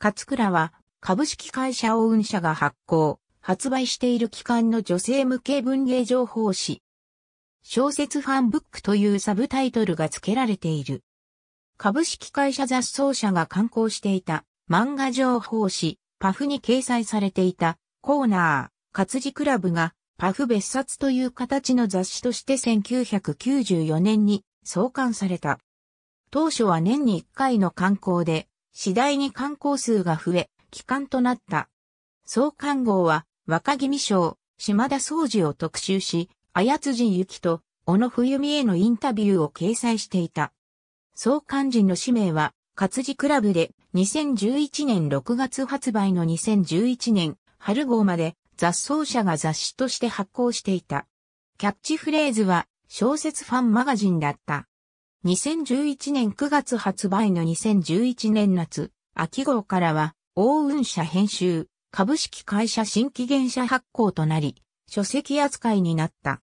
勝倉は株式会社オウン社が発行、発売している期間の女性向け文芸情報誌。小説ファンブックというサブタイトルが付けられている。株式会社雑草社が刊行していた漫画情報誌パフに掲載されていたコーナー活字クラブがパフ別冊という形の雑誌として1994年に創刊された。当初は年に1回の刊行で次第に観光数が増え、帰還となった。創刊号は、若君賞、島田総司を特集し、綾辻ゆきと、小野冬美へのインタビューを掲載していた。創刊人の氏名は、活字クラブで、2011年6月発売の2011年、春号まで、雑草社が雑誌として発行していた。キャッチフレーズは、小説ファンマガジンだった。2011年9月発売の2011年夏、秋号からは、大運社編集、株式会社新規元社発行となり、書籍扱いになった。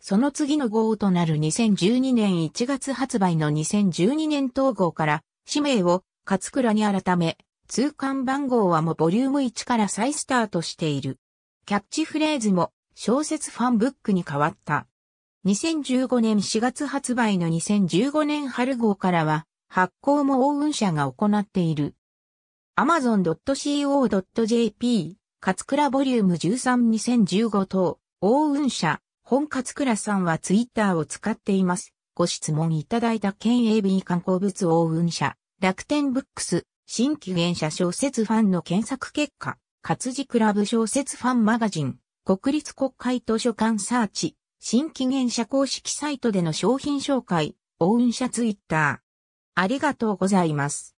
その次の号となる2012年1月発売の2012年統合から、氏名を勝倉に改め、通関番号はもボリューム1から再スタートしている。キャッチフレーズも小説ファンブックに変わった。2015年4月発売の2015年春号からは、発行も応運社が行っている。amazon.co.jp、勝倉ボリューム132015等、応運社、本勝倉さんはツイッターを使っています。ご質問いただいた県 AB 観光物応運社、楽天ブックス、新規現社小説ファンの検索結果、活字クラブ小説ファンマガジン、国立国会図書館サーチ、新機嫌社公式サイトでの商品紹介、オーン社ツイッター。ありがとうございます。